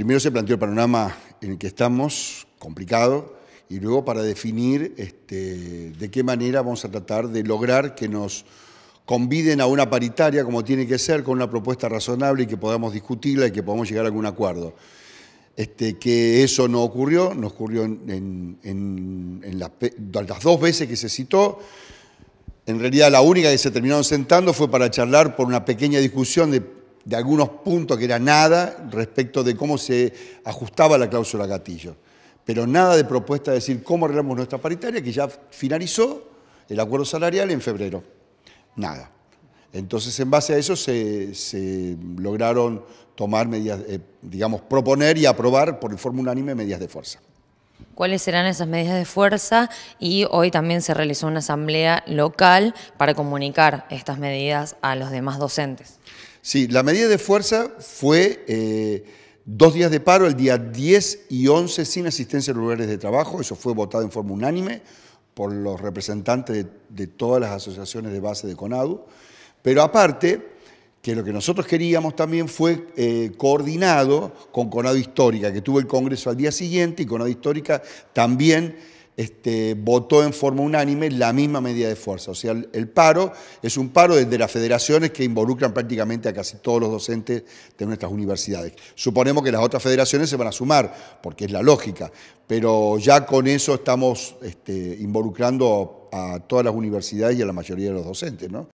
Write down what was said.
Primero se planteó el panorama en el que estamos, complicado, y luego para definir este, de qué manera vamos a tratar de lograr que nos conviden a una paritaria como tiene que ser, con una propuesta razonable y que podamos discutirla y que podamos llegar a algún acuerdo. Este, que eso no ocurrió, no ocurrió en, las dos veces que se citó. En realidad la única que se terminaron sentando fue para charlar por una pequeña discusión de de algunos puntos que era nada respecto de cómo se ajustaba la cláusula gatillo. Pero nada de propuesta de decir cómo arreglamos nuestra paritaria, que ya finalizó el acuerdo salarial en febrero. Nada. Entonces, en base a eso se, lograron tomar medidas, eh, digamos, proponer y aprobar por informe unánime medidas de fuerza. ¿Cuáles serán esas medidas de fuerza? Y hoy también se realizó una asamblea local para comunicar estas medidas a los demás docentes. Sí, la medida de fuerza fue eh, dos días de paro, el día 10 y 11 sin asistencia a lugares de trabajo, eso fue votado en forma unánime por los representantes de, todas las asociaciones de base de CONADU, pero aparte que lo que nosotros queríamos también fue eh, coordinado con CONADU Histórica, que tuvo el Congreso al día siguiente y CONADU Histórica también este, votó en forma unánime la misma medida de fuerza. O sea, el, paro es un paro desde las federaciones que involucran prácticamente a casi todos los docentes de nuestras universidades. Suponemos que las otras federaciones se van a sumar, porque es la lógica, pero ya con eso estamos este, involucrando a todas las universidades y a la mayoría de los docentes. ¿no?